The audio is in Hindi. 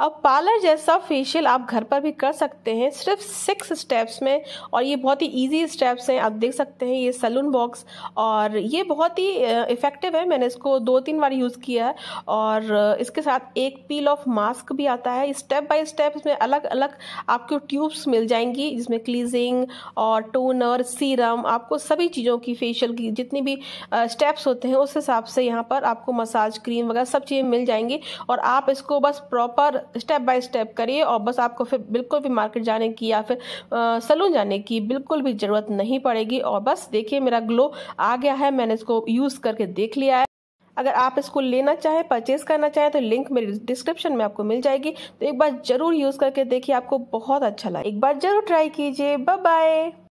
अब पार्लर जैसा फेशियल आप घर पर भी कर सकते हैं सिर्फ सिक्स स्टेप्स में और ये बहुत ही इजी स्टेप्स हैं आप देख सकते हैं ये सलून बॉक्स और ये बहुत ही इफ़ेक्टिव है मैंने इसको दो तीन बार यूज़ किया है और इसके साथ एक पील ऑफ मास्क भी आता है स्टेप बाय स्टेप इसमें अलग अलग आपको ट्यूब्स मिल जाएंगी जिसमें क्लीजिंग और टोनर सीरम आपको सभी चीज़ों की फेशियल की जितनी भी स्टेप्स होते हैं उस हिसाब से यहाँ पर आपको मसाज क्रीम वगैरह सब चीज़ें मिल जाएंगी और आप इसको बस प्रॉपर स्टेप बाय स्टेप करिए और बस आपको फिर बिल्कुल भी मार्केट जाने की या फिर सलून जाने की बिल्कुल भी ज़रूरत नहीं पड़ेगी और बस देखिए मेरा ग्लो आ गया है मैंने इसको यूज़ करके देख लिया है अगर आप इसको लेना चाहें परचेज करना चाहें तो लिंक मेरी डिस्क्रिप्शन में आपको मिल जाएगी तो एक बार जरूर यूज़ करके देखिए आपको बहुत अच्छा लगा एक बार जरूर ट्राई कीजिए बाय बाय